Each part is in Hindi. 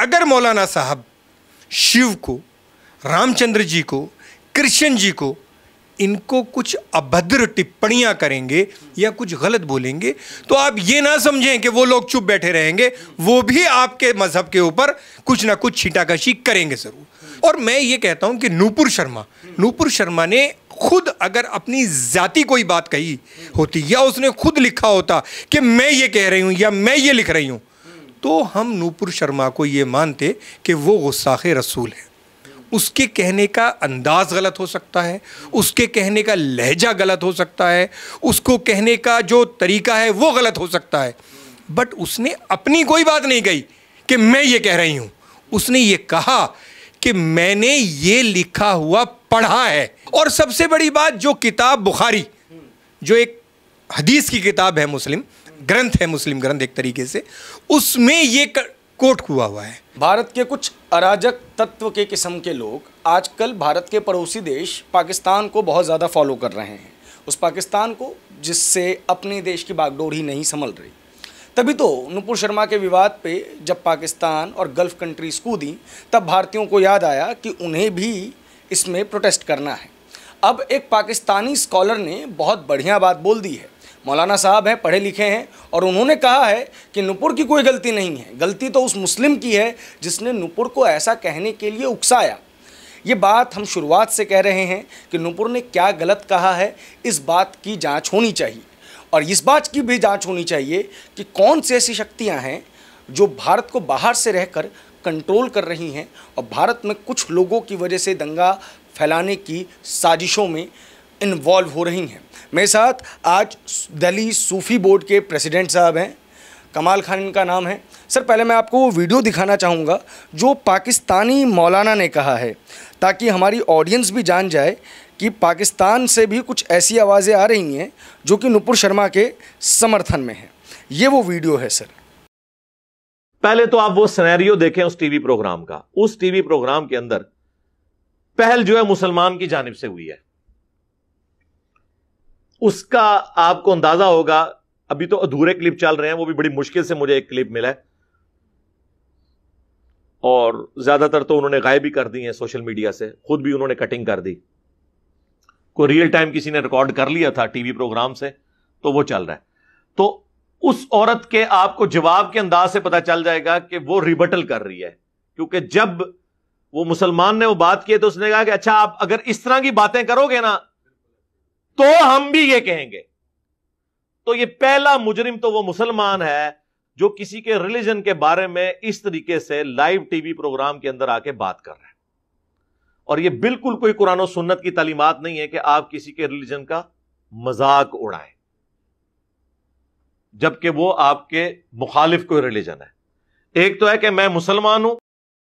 अगर मौलाना साहब शिव को रामचंद्र जी को कृष्ण जी को इनको कुछ अभद्र टिप्पणियां करेंगे या कुछ गलत बोलेंगे तो आप ये ना समझें कि वो लोग चुप बैठे रहेंगे वो भी आपके मज़हब के ऊपर कुछ ना कुछ छीटाकशी करेंगे ज़रूर और मैं ये कहता हूँ कि नूपुर शर्मा नूपुर शर्मा ने खुद अगर अपनी जाति कोई बात कही होती या उसने खुद लिखा होता कि मैं ये कह रही हूँ या मैं ये लिख रही हूँ तो हम नूपुर शर्मा को ये मानते कि वो गुस्साख रसूल है उसके कहने का अंदाज़ गलत हो सकता है उसके कहने का लहजा गलत हो सकता है उसको कहने का जो तरीका है वो गलत हो सकता है बट उसने अपनी कोई बात नहीं कही कि मैं ये कह रही हूँ उसने ये कहा कि मैंने ये लिखा हुआ पढ़ा है और सबसे बड़ी बात जो किताब बुखारी जो एक हदीस की किताब है मुस्लिम ग्रंथ है मुस्लिम ग्रंथ एक तरीके से उसमें ये कोट हुआ हुआ है भारत के कुछ अराजक तत्व के किस्म के लोग आजकल भारत के पड़ोसी देश पाकिस्तान को बहुत ज़्यादा फॉलो कर रहे हैं उस पाकिस्तान को जिससे अपने देश की बागडोर ही नहीं संभल रही तभी तो नुपुर शर्मा के विवाद पे जब पाकिस्तान और गल्फ़ कंट्रीज कूदी तब भारतीयों को याद आया कि उन्हें भी इसमें प्रोटेस्ट करना है अब एक पाकिस्तानी स्कॉलर ने बहुत बढ़िया बात बोल दी है मौलाना साहब हैं पढ़े लिखे हैं और उन्होंने कहा है कि नुपुर की कोई गलती नहीं है गलती तो उस मुस्लिम की है जिसने नुपुर को ऐसा कहने के लिए उकसाया ये बात हम शुरुआत से कह रहे हैं कि नुपुर ने क्या गलत कहा है इस बात की जांच होनी चाहिए और इस बात की भी जांच होनी चाहिए कि कौन सी ऐसी शक्तियां हैं जो भारत को बाहर से रहकर कंट्रोल कर रही हैं और भारत में कुछ लोगों की वजह से दंगा फैलाने की साजिशों में इन्वॉल्व हो रही हैं मेरे साथ आज दिल्ली सूफ़ी बोर्ड के प्रेसिडेंट साहब हैं कमाल खान इनका नाम है सर पहले मैं आपको वो वीडियो दिखाना चाहूँगा जो पाकिस्तानी मौलाना ने कहा है ताकि हमारी ऑडियंस भी जान जाए कि पाकिस्तान से भी कुछ ऐसी आवाज़ें आ रही हैं जो कि नुपुर शर्मा के समर्थन में हैं ये वो वीडियो है सर पहले तो आप वो सिनेरियो देखें उस टीवी प्रोग्राम का उस टीवी प्रोग्राम के अंदर पहल जो है मुसलमान की जानब से हुई है उसका आपको अंदाजा होगा अभी तो अधूरे क्लिप चल रहे हैं वो भी बड़ी मुश्किल से मुझे एक क्लिप मिला है और ज्यादातर तो उन्होंने गायब ही कर दी है सोशल मीडिया से खुद भी उन्होंने कटिंग कर दी को रियल टाइम किसी ने रिकॉर्ड कर लिया था टीवी प्रोग्राम से तो वो चल रहा है तो उस औरत के आपको जवाब के अंदाज से पता चल जाएगा कि वो रिबटल कर रही है क्योंकि जब वो मुसलमान ने वो बात की तो उसने कहा कि अच्छा आप अगर इस तरह की बातें करोगे ना तो हम भी ये कहेंगे तो ये पहला मुजरिम तो वो मुसलमान है जो किसी के रिलीजन के बारे में इस तरीके से लाइव टीवी प्रोग्राम के अंदर आके बात कर रहे हैं और ये बिल्कुल कोई कुरान सुन्नत की तालीमत नहीं है कि आप किसी के रिलीजन का मजाक उड़ाएं जबकि वो आपके मुखालिफ कोई रिलीजन है एक तो है कि मैं मुसलमान हूं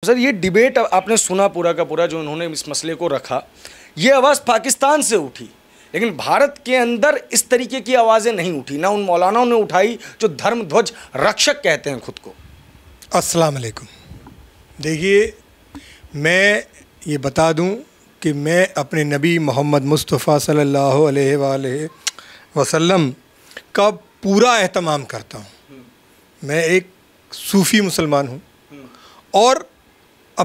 सर ये डिबेट आपने सुना पूरा का पूरा जो उन्होंने इस मसले को रखा ये आवाज़ पाकिस्तान से उठी लेकिन भारत के अंदर इस तरीके की आवाज़ें नहीं उठी ना उन मौलानाओं ने उठाई जो धर्म ध्वज रक्षक कहते हैं खुद को अस्सलाम वालेकुम देखिए मैं ये बता दूं कि मैं अपने नबी मोहम्मद मुस्तफ़ा सल्लल्लाहु अलैहि वसल्लम का पूरा अहतमाम करता हूँ मैं एक सूफ़ी मुसलमान हूँ और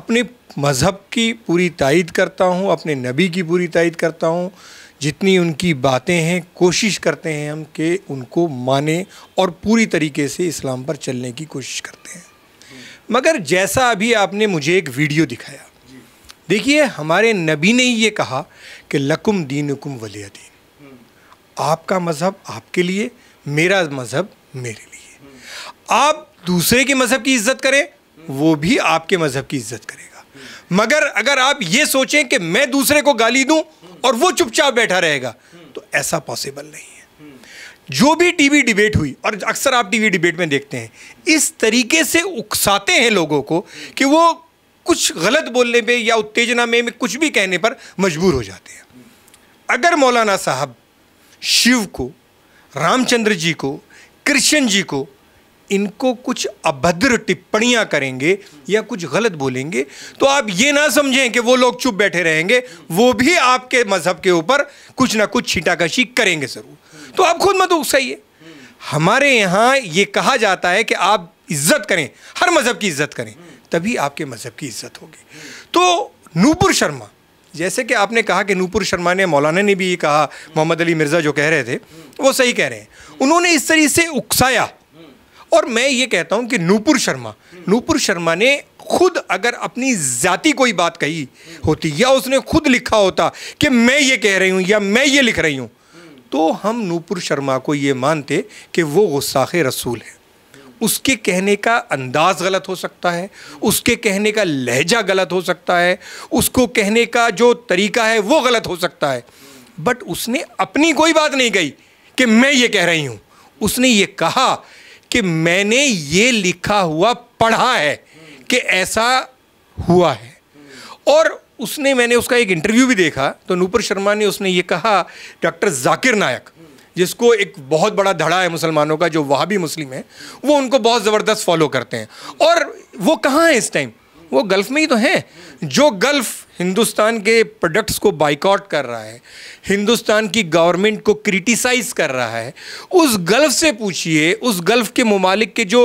अपने मज़हब की पूरी तायद करता हूँ अपने नबी की पूरी तायद करता हूँ जितनी उनकी बातें हैं कोशिश करते हैं हम कि उनको माने और पूरी तरीके से इस्लाम पर चलने की कोशिश करते हैं मगर जैसा अभी आपने मुझे एक वीडियो दिखाया देखिए हमारे नबी ने ये कहा कि लकुम दीन कुम वलिया दीन आपका मज़हब आपके लिए मेरा मज़हब मेरे लिए आप दूसरे के मज़हब की इज्जत करें वो भी आपके मज़हब की इज्जत करेगा मगर अगर आप ये सोचें कि मैं दूसरे को गाली दूँ हम्म। और वो चुपचाप बैठा रहेगा तो ऐसा पॉसिबल नहीं है हम्म। जो भी टीवी डिबेट हुई और अक्सर आप टीवी डिबेट में देखते हैं इस तरीके से उकसाते हैं लोगों को कि वो कुछ गलत बोलने पे या उत्तेजना में, में कुछ भी कहने पर मजबूर हो जाते हैं अगर मौलाना साहब शिव को रामचंद्र जी को कृष्ण जी को इनको कुछ अभद्र टिप्पणियां करेंगे या कुछ गलत बोलेंगे तो आप ये ना समझें कि वो लोग चुप बैठे रहेंगे वो भी आपके मज़हब के ऊपर कुछ ना कुछ छीटाकशी करेंगे ज़रूर तो आप खुद मत उकसाइए हमारे यहाँ ये कहा जाता है कि आप इज्जत करें हर मज़हब की इज्जत करें तभी आपके मज़हब की इज्जत होगी तो नूपुर शर्मा जैसे कि आपने कहा कि नूपुर शर्मा ने मौलाना ने भी ये कहा मोहम्मद अली मिर्ज़ा जो कह रहे थे वो सही कह रहे हैं उन्होंने इस तरीके से उकसाया और मैं ये कहता हूँ कि नूपुर शर्मा नूपुर शर्मा ने खुद अगर अपनी जाति कोई बात कही होती या उसने खुद लिखा होता कि मैं ये कह रही हूँ या मैं ये लिख रही हूँ तो हम नूपुर शर्मा को ये मानते कि वो गुस्साख रसूल है उसके कहने का अंदाज़ गलत हो सकता है उसके कहने का लहजा गलत हो सकता है उसको कहने का जो तरीका है वो गलत हो सकता है बट उसने अपनी कोई बात नहीं कही कि मैं ये कह रही हूँ उसने ये कहा कि मैंने ये लिखा हुआ पढ़ा है कि ऐसा हुआ है और उसने मैंने उसका एक इंटरव्यू भी देखा तो नूपुर शर्मा ने उसने ये कहा डॉक्टर जाकिर नायक जिसको एक बहुत बड़ा धड़ा है मुसलमानों का जो वहाँ भी मुस्लिम है वो उनको बहुत ज़बरदस्त फॉलो करते हैं और वो कहाँ हैं इस टाइम वो गल्फ़ में ही तो हैं जो गल्फ़ हिंदुस्तान के प्रोडक्ट्स को बाइकआउट कर रहा है हिंदुस्तान की गवर्नमेंट को क्रिटिसाइज़ कर रहा है उस गल्फ़ से पूछिए उस गल्फ़ के ममालिक के जो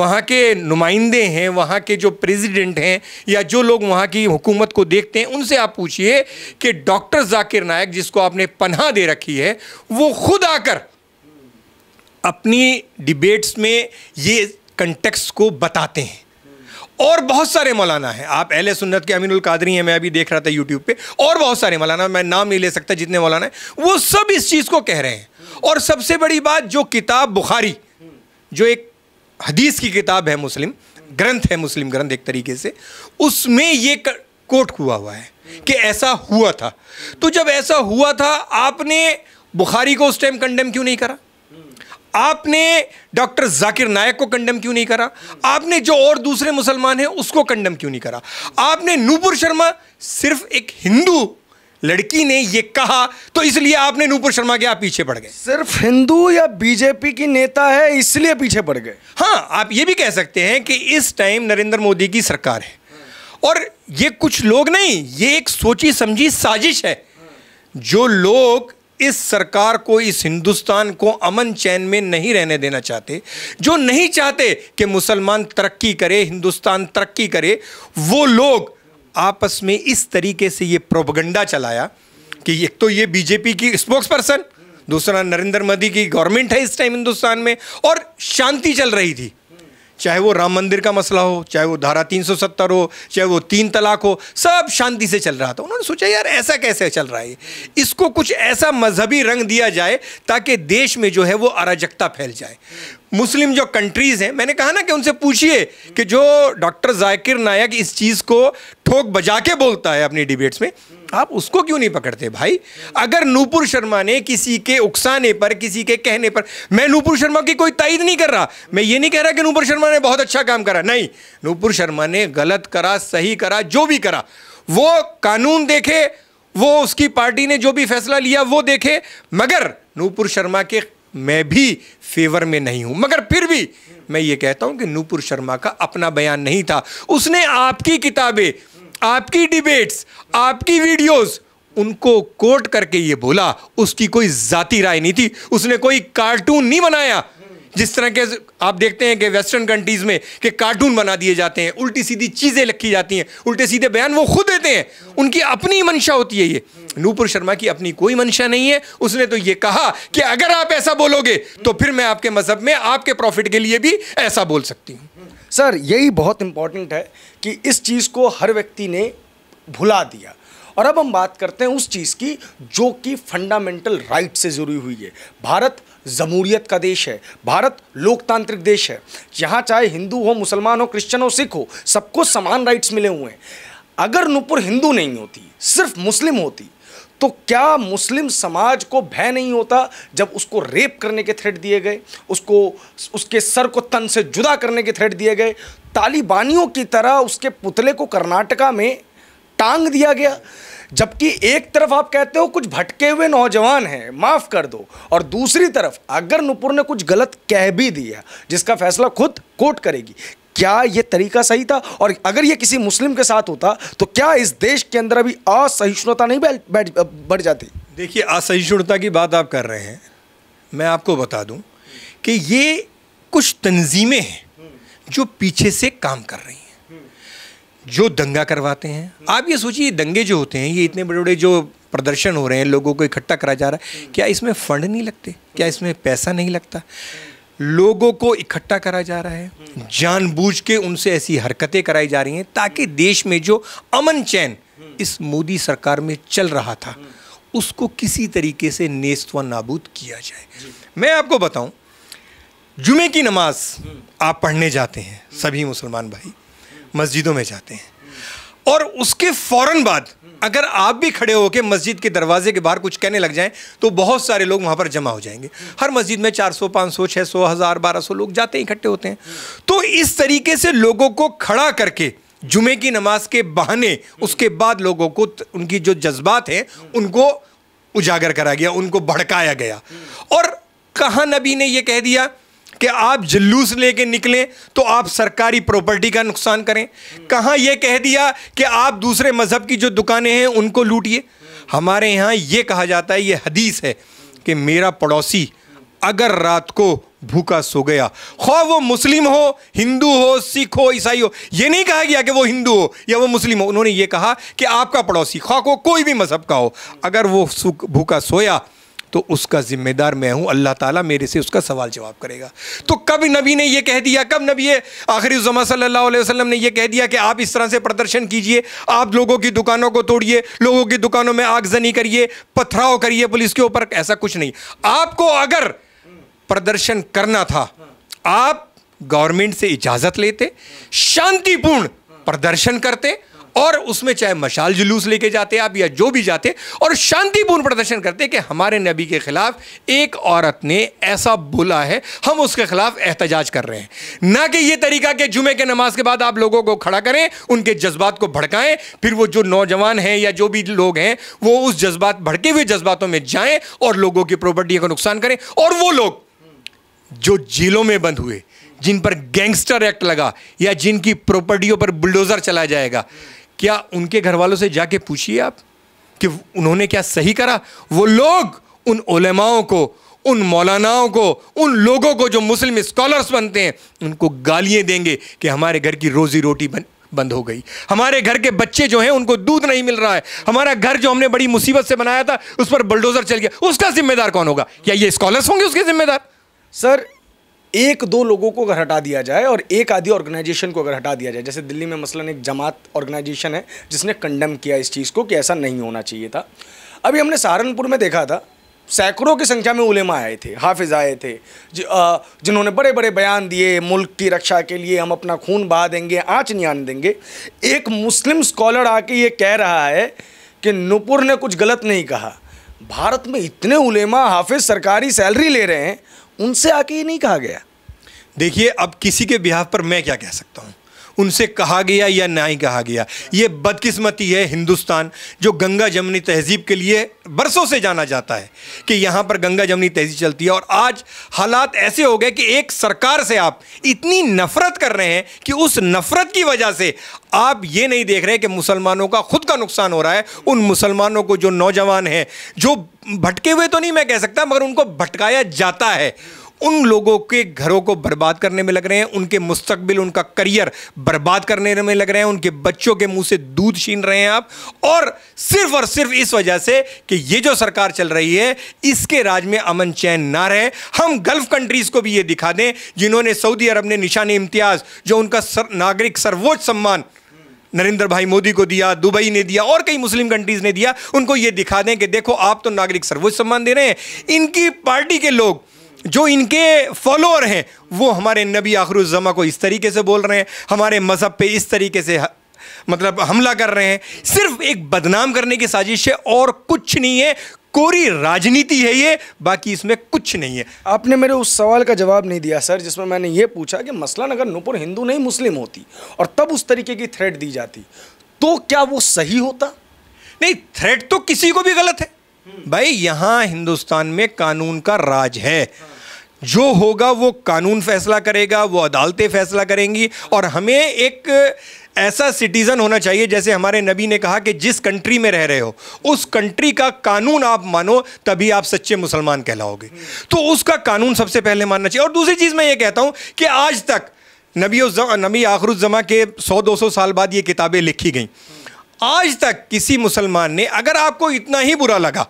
वहाँ के नुमाइंदे हैं वहाँ के जो प्रेसिडेंट हैं या जो लोग वहाँ की हुकूमत को देखते हैं उनसे आप पूछिए कि डॉक्टर जाकिर नायक जिसको आपने पन्हा दे रखी है वो खुद आकर अपनी डिबेट्स में ये कंटेक्स को बताते हैं और बहुत सारे मौलाना हैं आप अहले सुन्नत के अमीनुल कादरी हैं मैं अभी देख रहा था यूट्यूब पे और बहुत सारे मौलाना मैं नाम नहीं ले सकता जितने मौलाना हैं वो सब इस चीज़ को कह रहे हैं और सबसे बड़ी बात जो किताब बुखारी जो एक हदीस की किताब है मुस्लिम ग्रंथ है मुस्लिम ग्रंथ एक तरीके से उसमें ये कोट हुआ हुआ है कि ऐसा हुआ था तो जब ऐसा हुआ था आपने बुखारी को उस टाइम कंडेम क्यों नहीं करा आपने डॉक्टर जाकिर नायक को कंडम क्यों नहीं करा आपने जो और दूसरे मुसलमान हैं उसको कंडम क्यों नहीं करा आपने नूपुर शर्मा सिर्फ एक हिंदू लड़की ने ये कहा तो इसलिए आपने नूपुर शर्मा के आप पीछे पड़ गए सिर्फ हिंदू या बीजेपी की नेता है इसलिए पीछे पड़ गए हाँ आप ये भी कह सकते हैं कि इस टाइम नरेंद्र मोदी की सरकार है और ये कुछ लोग नहीं ये एक सोची समझी साजिश है जो लोग इस सरकार को इस हिंदुस्तान को अमन चैन में नहीं रहने देना चाहते जो नहीं चाहते कि मुसलमान तरक्की करे हिंदुस्तान तरक्की करे वो लोग आपस में इस तरीके से ये प्रोपगंडा चलाया कि एक तो ये बीजेपी की स्पोक्स पर्सन दूसरा नरेंद्र मोदी की गवर्नमेंट है इस टाइम हिंदुस्तान में और शांति चल रही थी चाहे वो राम मंदिर का मसला हो चाहे वो धारा 370 हो चाहे वो तीन तलाक हो सब शांति से चल रहा था उन्होंने सोचा यार ऐसा कैसे चल रहा है इसको कुछ ऐसा मजहबी रंग दिया जाए ताकि देश में जो है वो अराजकता फैल जाए मुस्लिम जो कंट्रीज़ हैं मैंने कहा ना कि उनसे पूछिए कि जो डॉक्टर जाकिर नायक इस चीज़ को ठोक बजा के बोलता है अपनी डिबेट्स में आप उसको क्यों नहीं पकड़ते भाई अगर नूपुर शर्मा ने किसी के उकसाने पर किसी के कहने पर मैं नूपुर शर्मा की कोई तइद नहीं कर रहा मैं ये नहीं कह रहा कि नूपुर शर्मा ने बहुत अच्छा काम करा नहीं नूपुर शर्मा ने गलत करा सही करा जो भी करा वो कानून देखे वो उसकी पार्टी ने जो भी फैसला लिया वो देखे मगर नूपुर शर्मा के मैं भी फेवर में नहीं हूं मगर फिर भी मैं ये कहता हूं कि नूपुर शर्मा का अपना बयान नहीं था उसने आपकी किताबें आपकी डिबेट्स आपकी वीडियोस उनको कोट करके ये बोला उसकी कोई जाति राय नहीं थी उसने कोई कार्टून नहीं बनाया जिस तरह के आप देखते हैं कि वेस्टर्न कंट्रीज़ में कि कार्टून बना दिए जाते हैं उल्टी सीधी चीज़ें लिखी जाती हैं उल्टे सीधे बयान वो खुद देते हैं उनकी अपनी मंशा होती है ये नूपुर शर्मा की अपनी कोई मंशा नहीं है उसने तो ये कहा कि अगर आप ऐसा बोलोगे तो फिर मैं आपके मजहब में आपके प्रॉफिट के लिए भी ऐसा बोल सकती हूँ सर यही बहुत इम्पॉर्टेंट है कि इस चीज़ को हर व्यक्ति ने भुला दिया और अब हम बात करते हैं उस चीज़ की जो कि फंडामेंटल राइट से जुड़ी हुई है भारत जमूरियत का देश है भारत लोकतांत्रिक देश है यहाँ चाहे हिंदू हो मुसलमान हो क्रिश्चन हो सिख हो सबको समान राइट्स मिले हुए हैं अगर नुपुर हिंदू नहीं होती सिर्फ मुस्लिम होती तो क्या मुस्लिम समाज को भय नहीं होता जब उसको रेप करने के थ्रेट दिए गए उसको उसके सर को तन से जुदा करने के थ्रेट दिए गए तालिबानियों की तरह उसके पुतले को कर्नाटका में टांग दिया गया जबकि एक तरफ आप कहते हो कुछ भटके हुए नौजवान हैं माफ़ कर दो और दूसरी तरफ अगर नुपुर ने कुछ गलत कह भी दिया जिसका फैसला खुद कोर्ट करेगी क्या ये तरीका सही था और अगर ये किसी मुस्लिम के साथ होता तो क्या इस देश के अंदर अभी असहिष्णुता नहीं बैठ बढ़ जाती देखिए असहिष्णुता की बात आप कर रहे हैं मैं आपको बता दूं कि ये कुछ तंजीमें हैं जो पीछे से काम कर रही हैं जो दंगा करवाते हैं आप ये सोचिए दंगे जो होते हैं ये इतने बड़े बड़े जो प्रदर्शन हो रहे हैं लोगों को इकट्ठा करा जा रहा है क्या इसमें फंड नहीं लगते क्या इसमें पैसा नहीं लगता लोगों को इकट्ठा करा जा रहा है जानबूझ के उनसे ऐसी हरकतें कराई जा रही हैं ताकि देश में जो अमन चैन इस मोदी सरकार में चल रहा था उसको किसी तरीके से नेस्त व नाबूद किया जाए मैं आपको बताऊं जुमे की नमाज आप पढ़ने जाते हैं सभी मुसलमान भाई मस्जिदों में जाते हैं और उसके फौरन बाद अगर आप भी खड़े होकर मस्जिद के दरवाजे के बाहर कुछ कहने लग जाएं तो बहुत सारे लोग वहां पर जमा हो जाएंगे हर मस्जिद में 400, 500, 600, हज़ार बारह सौ लोग जाते इकट्ठे होते हैं तो इस तरीके से लोगों को खड़ा करके जुमे की नमाज के बहाने उसके बाद लोगों को उनकी जो जज्बात हैं उनको उजागर करा गया उनको भड़काया गया और कहा नबी ने यह कह दिया कि आप जुलूस लेके निकलें तो आप सरकारी प्रॉपर्टी का नुकसान करें कहाँ ये कह दिया कि आप दूसरे मज़हब की जो दुकानें हैं उनको लूटिए हमारे यहाँ ये कहा जाता है ये हदीस है कि मेरा पड़ोसी अगर रात को भूखा सो गया खौ वो मुस्लिम हो हिंदू हो सिख हो ईसाई हो ये नहीं कहा गया कि वो हिंदू हो या वो मुस्लिम हो उन्होंने ये कहा कि आपका पड़ोसी खौ को कोई भी मज़हब का हो अगर वो भूखा सोया तो उसका ज़िम्मेदार मैं हूँ अल्लाह ताला मेरे से उसका सवाल जवाब करेगा तो कब नबी ने यह कह दिया कब नबी आखिरी जमा अलैहि वसल्लम ने यह कह दिया कि आप इस तरह से प्रदर्शन कीजिए आप लोगों की दुकानों को तोड़िए लोगों की दुकानों में आगजनी करिए पथराव करिए पुलिस के ऊपर ऐसा कुछ नहीं आपको अगर प्रदर्शन करना था आप गवर्नमेंट से इजाज़त लेते शांतिपूर्ण प्रदर्शन करते और उसमें चाहे मशाल जुलूस लेके जाते आप या जो भी जाते और शांतिपूर्ण प्रदर्शन करते कि हमारे नबी के ख़िलाफ़ एक औरत ने ऐसा बोला है हम उसके ख़िलाफ़ एहतजाज कर रहे हैं ना कि ये तरीका कि जुमे के नमाज के बाद आप लोगों को खड़ा करें उनके जज्बात को भड़काएं फिर वो जो नौजवान हैं या जो भी लोग हैं वो उस जज्बात भड़के हुए जज्बातों में जाएं और लोगों की प्रॉपर्टी का नुकसान करें और वो लोग जो जेलों में बंद हुए जिन पर गैंगस्टर एक्ट लगा या जिनकी प्रॉपर्टियों पर बुलडोज़र चलाया जाएगा क्या उनके घर वालों से जाके पूछिए आप कि उन्होंने क्या सही करा वो लोग उन उलेमाओं को उन मौलानाओं को उन लोगों को जो मुस्लिम स्कॉलर्स बनते हैं उनको गालियां देंगे कि हमारे घर की रोज़ी रोटी बन बंद हो गई हमारे घर के बच्चे जो हैं उनको दूध नहीं मिल रहा है हमारा घर जो हमने बड़ी मुसीबत से बनाया था उस पर बुलडोज़र चल गया उसका जिम्मेदार कौन होगा क्या ये स्कॉलर्स होंगे उसके जिम्मेदार सर एक दो लोगों को अगर हटा दिया जाए और एक आधी ऑर्गेनाइजेशन को अगर हटा दिया जाए जैसे दिल्ली में मसलन एक जमात ऑर्गेनाइजेशन है जिसने कंडम किया इस चीज़ को कि ऐसा नहीं होना चाहिए था अभी हमने सहारनपुर में देखा था सैकड़ों की संख्या में उलेमा आए थे हाफिज आए थे जिन्होंने बड़े बड़े बयान दिए मुल्क की रक्षा के लिए हम अपना खून बहा देंगे आँच नहीं आने देंगे एक मुस्लिम स्कॉलर आके ये कह रहा है कि नुपुर ने कुछ गलत नहीं कहा भारत में इतने उलेमा हाफिज सरकारी सैलरी ले रहे हैं उनसे आके ये नहीं कहा गया देखिए अब किसी के बिहाफ पर मैं क्या कह सकता हूँ उनसे कहा गया या ना ही कहा गया ये बदकिस्मती है हिंदुस्तान जो गंगा जमनी तहजीब के लिए बरसों से जाना जाता है कि यहाँ पर गंगा जमनी तहजीब चलती है और आज हालात ऐसे हो गए कि एक सरकार से आप इतनी नफरत कर रहे हैं कि उस नफरत की वजह से आप ये नहीं देख रहे कि मुसलमानों का खुद का नुकसान हो रहा है उन मुसलमानों को जो नौजवान हैं जो भटके हुए तो नहीं मैं कह सकता मगर उनको भटकाया जाता है उन लोगों के घरों को बर्बाद करने में लग रहे हैं उनके मुस्तबिल उनका करियर बर्बाद करने में लग रहे हैं उनके बच्चों के मुंह से दूध छीन रहे हैं आप और सिर्फ और सिर्फ इस वजह से कि ये जो सरकार चल रही है इसके राज में अमन चैन ना रहे हम गल्फ कंट्रीज को भी ये दिखा दें जिन्होंने सऊदी अरब ने निशान इम्तियाज जो उनका सर, नागरिक सर्वोच्च सम्मान नरेंद्र भाई मोदी को दिया दुबई ने दिया और कई मुस्लिम कंट्रीज ने दिया उनको ये दिखा दें कि देखो आप तो नागरिक सर्वोच्च सम्मान दे रहे हैं इनकी पार्टी के लोग जो इनके फॉलोअर हैं वो हमारे नबी आखरुज़मा को इस तरीके से बोल रहे हैं हमारे मज़हब पे इस तरीके से मतलब हमला कर रहे हैं सिर्फ एक बदनाम करने की साजिश है और कुछ नहीं है कोरी राजनीति है ये बाकी इसमें कुछ नहीं है आपने मेरे उस सवाल का जवाब नहीं दिया सर जिसमें मैंने ये पूछा कि मसला अगर नुपुर हिंदू नहीं मुस्लिम होती और तब उस तरीके की थ्रेट दी जाती तो क्या वो सही होता नहीं थ्रेट तो किसी को भी गलत है भाई यहाँ हिंदुस्तान में कानून का राज है हाँ। जो होगा वो कानून फैसला करेगा वो अदालतें फैसला करेंगी और हमें एक ऐसा सिटीज़न होना चाहिए जैसे हमारे नबी ने कहा कि जिस कंट्री में रह रहे हो उस कंट्री का कानून आप मानो तभी आप सच्चे मुसलमान कहलाओगे तो उसका कानून सबसे पहले मानना चाहिए और दूसरी चीज़ मैं ये कहता हूँ कि आज तक नबी नबी आखरुजमा के 100-200 साल बाद ये किताबें लिखी गई आज तक किसी मुसलमान ने अगर आपको इतना ही बुरा लगा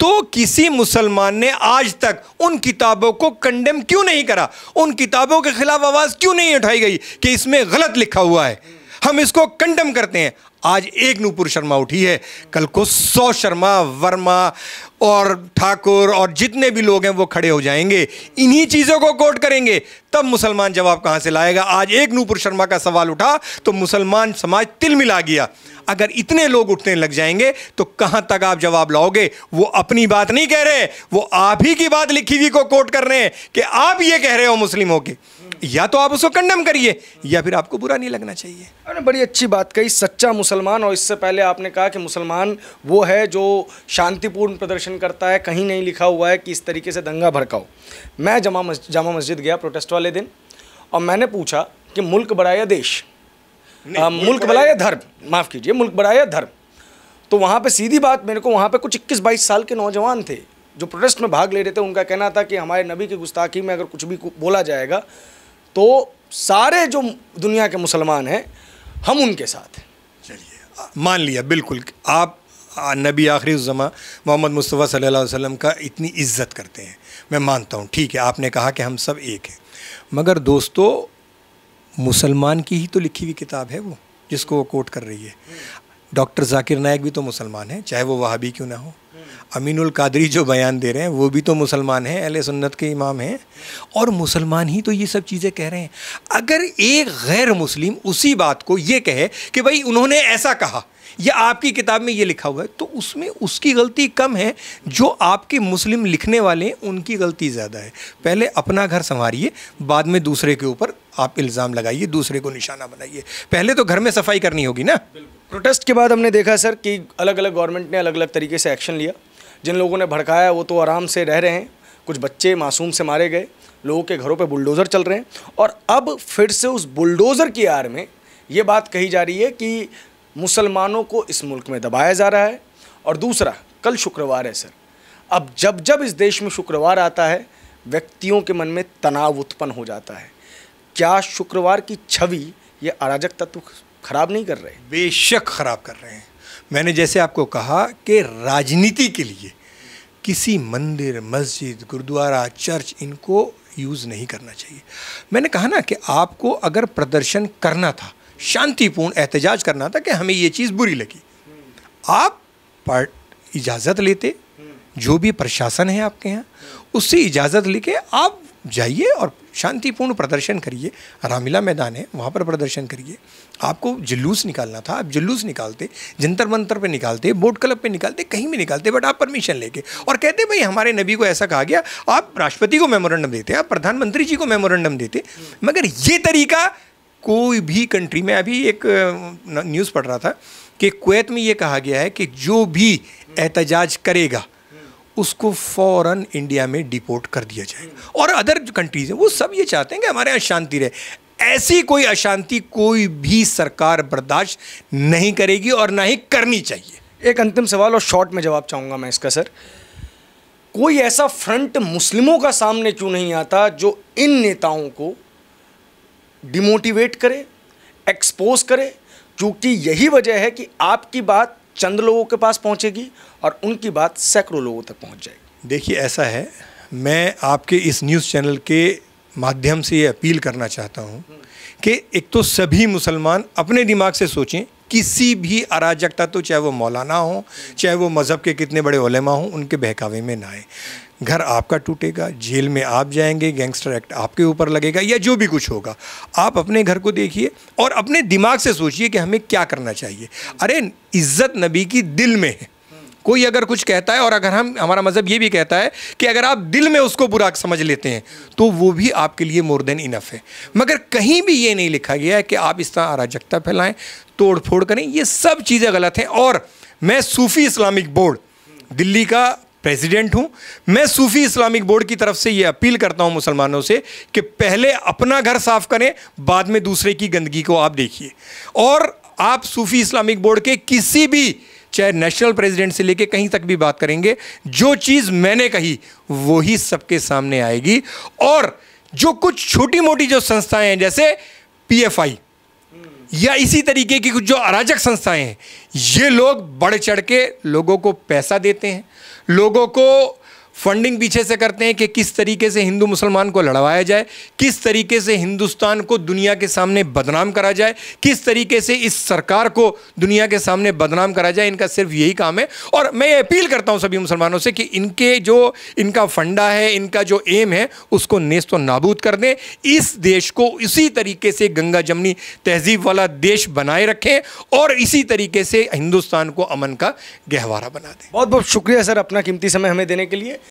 तो किसी मुसलमान ने आज तक उन किताबों को कंडेम क्यों नहीं करा उन किताबों के खिलाफ आवाज़ क्यों नहीं उठाई गई कि इसमें गलत लिखा हुआ है हम इसको कंडम करते हैं आज एक नूपुर शर्मा उठी है कल को सौ शर्मा वर्मा और ठाकुर और जितने भी लोग हैं वो खड़े हो जाएंगे इन्हीं चीज़ों को कोट करेंगे तब मुसलमान जवाब कहां से लाएगा आज एक नूपुर शर्मा का सवाल उठा तो मुसलमान समाज तिल मिला गया अगर इतने लोग उठने लग जाएंगे तो कहां तक आप जवाब लाओगे वो अपनी बात नहीं कह रहे वो आप ही की बात लिखी हुई को कोट कर रहे हैं कि आप ये कह रहे हो मुस्लिमों के या तो आप उसको कंडम करिए या फिर आपको बुरा नहीं लगना चाहिए अरे बड़ी अच्छी बात कही सच्चा मुसलमान और इससे पहले आपने कहा कि मुसलमान वो है जो शांतिपूर्ण प्रदर्शन करता है कहीं नहीं लिखा हुआ है कि इस तरीके से दंगा भड़काओ मैं जमा मस्जिद जामा मस्जिद गया प्रोटेस्ट वाले दिन और मैंने पूछा कि मुल्क बड़ा या देश आ, मुल्क बड़ा या धर्म माफ़ कीजिए मुल्क बड़ा या धर्म तो वहाँ पर सीधी बात मेरे को वहाँ पर कुछ इक्कीस बाईस साल के नौजवान थे जो प्रोटेस्ट में भाग ले रहे थे उनका कहना था कि हमारे नबी की गुस्ताखी में अगर कुछ भी बोला जाएगा तो सारे जो दुनिया के मुसलमान हैं हम उनके साथ हैं चलिए मान लिया बिल्कुल आप नबी आखिरी जमा मोहम्मद मुस्तफ़ा सल वसम का इतनी इज्जत करते हैं मैं मानता हूँ ठीक है आपने कहा कि हम सब एक हैं मगर दोस्तों मुसलमान की ही तो लिखी हुई किताब है वो जिसको वो कोट कर रही है डॉक्टर जाकिर नायक भी तो मुसलमान हैं चाहे वो वहाबी क्यों ना हो अमीनुल कादरी जो बयान दे रहे हैं वो भी तो मुसलमान हैं अल सुन्नत के इमाम हैं और मुसलमान ही तो ये सब चीज़ें कह रहे हैं अगर एक गैर मुस्लिम उसी बात को ये कहे कि भाई उन्होंने ऐसा कहा या आपकी किताब में ये लिखा हुआ है तो उसमें उसकी गलती कम है जो आपके मुस्लिम लिखने वाले हैं उनकी गलती ज़्यादा है पहले अपना घर संवारिए बाद में दूसरे के ऊपर आप इल्ज़ाम लगाइए दूसरे को निशाना बनाइए पहले तो घर में सफाई करनी होगी ना प्रोटेस्ट के बाद हमने देखा सर कि अलग अलग गवर्नमेंट ने अलग अलग तरीके से एक्शन लिया जिन लोगों ने भड़काया वो तो आराम से रह रहे हैं कुछ बच्चे मासूम से मारे गए लोगों के घरों पे बुलडोज़र चल रहे हैं और अब फिर से उस बुलडोज़र की आड़ में ये बात कही जा रही है कि मुसलमानों को इस मुल्क में दबाया जा रहा है और दूसरा कल शुक्रवार है सर अब जब जब इस देश में शुक्रवार आता है व्यक्तियों के मन में तनाव उत्पन्न हो जाता है क्या शुक्रवार की छवि ये अराजक तत्व खराब नहीं कर रहे बेशक खराब कर रहे हैं मैंने जैसे आपको कहा कि राजनीति के लिए किसी मंदिर मस्जिद गुरुद्वारा चर्च इनको यूज़ नहीं करना चाहिए मैंने कहा ना कि आपको अगर प्रदर्शन करना था शांतिपूर्ण एहतजाज करना था कि हमें ये चीज़ बुरी लगी आप पार्ट इजाज़त लेते जो भी प्रशासन है आपके यहाँ उससे इजाज़त लेके आप जाइए और शांतिपूर्ण प्रदर्शन करिए रामीला मैदान है वहाँ पर प्रदर्शन करिए आपको जुलूस निकालना था आप जुलूस निकालते जंतर मंतर पे निकालते बोट क्लब पे निकालते कहीं भी निकालते बट आप परमिशन लेके और कहते भाई हमारे नबी को ऐसा कहा गया आप राष्ट्रपति को मेमोरेंडम देते आप प्रधानमंत्री जी को मेमोरेंडम देते मगर ये तरीका कोई भी कंट्री में अभी एक न्यूज़ पढ़ रहा था कि कुवैत में ये कहा गया है कि जो भी एहतजाज करेगा उसको फ़ौरन इंडिया में डिपोर्ट कर दिया जाएगा और अदर जो कंट्रीज़ हैं वो सब ये चाहते हैं कि हमारे यहाँ शांति रहे ऐसी कोई अशांति कोई भी सरकार बर्दाश्त नहीं करेगी और ना ही करनी चाहिए एक अंतिम सवाल और शॉर्ट में जवाब चाहूँगा मैं इसका सर कोई ऐसा फ्रंट मुस्लिमों का सामने क्यों नहीं आता जो इन नेताओं को डिमोटिवेट करे एक्सपोज करे क्योंकि यही वजह है कि आपकी बात चंद लोगों के पास पहुंचेगी और उनकी बात सैकड़ों लोगों तक पहुंच जाएगी देखिए ऐसा है मैं आपके इस न्यूज़ चैनल के माध्यम से ये अपील करना चाहता हूँ कि एक तो सभी मुसलमान अपने दिमाग से सोचें किसी भी अराजकता तो चाहे वो मौलाना हो चाहे वो मज़हब के कितने बड़े उलेमा हों उनके बहकावे में ना आए घर आपका टूटेगा जेल में आप जाएंगे गैंगस्टर एक्ट आपके ऊपर लगेगा या जो भी कुछ होगा आप अपने घर को देखिए और अपने दिमाग से सोचिए कि हमें क्या करना चाहिए अरे इज्जत नबी की दिल में है कोई अगर कुछ कहता है और अगर हम हमारा मज़हब ये भी कहता है कि अगर आप दिल में उसको बुरा समझ लेते हैं तो वो भी आपके लिए मोर देन इनफ है मगर कहीं भी ये नहीं लिखा गया है कि आप इस तरह अराजकता फैलाएं तोड़ फोड़ करें ये सब चीज़ें गलत हैं और मैं सूफ़ी इस्लामिक बोर्ड दिल्ली का प्रेसिडेंट हूं मैं सूफी इस्लामिक बोर्ड की तरफ से ये अपील करता हूं मुसलमानों से कि पहले अपना घर साफ करें बाद में दूसरे की गंदगी को आप देखिए और आप सूफी इस्लामिक बोर्ड के किसी भी चाहे नेशनल प्रेसिडेंट से लेके कहीं तक भी बात करेंगे जो चीज़ मैंने कही वही सबके सामने आएगी और जो कुछ छोटी मोटी जो संस्थाएं हैं जैसे पीएफआई या इसी तरीके की कुछ जो अराजक संस्थाएं हैं ये लोग बढ़ चढ़ के लोगों को पैसा देते हैं लोगों को फंडिंग पीछे से करते हैं कि किस तरीके से हिंदू मुसलमान को लड़वाया जाए किस तरीके से हिंदुस्तान को दुनिया के सामने बदनाम करा जाए किस तरीके से इस सरकार को दुनिया के सामने बदनाम करा जाए इनका सिर्फ यही काम है और मैं ये अपील करता हूँ सभी मुसलमानों से कि इनके जो इनका फंडा है इनका जो एम है उसको नेस्त तो नाबूद कर दें इस देश को इसी तरीके से गंगा जमनी तहजीब वाला देश बनाए रखें और इसी तरीके से हिंदुस्तान को अमन का गहवारा बना दें बहुत बहुत शुक्रिया सर अपना कीमती समय हमें देने के लिए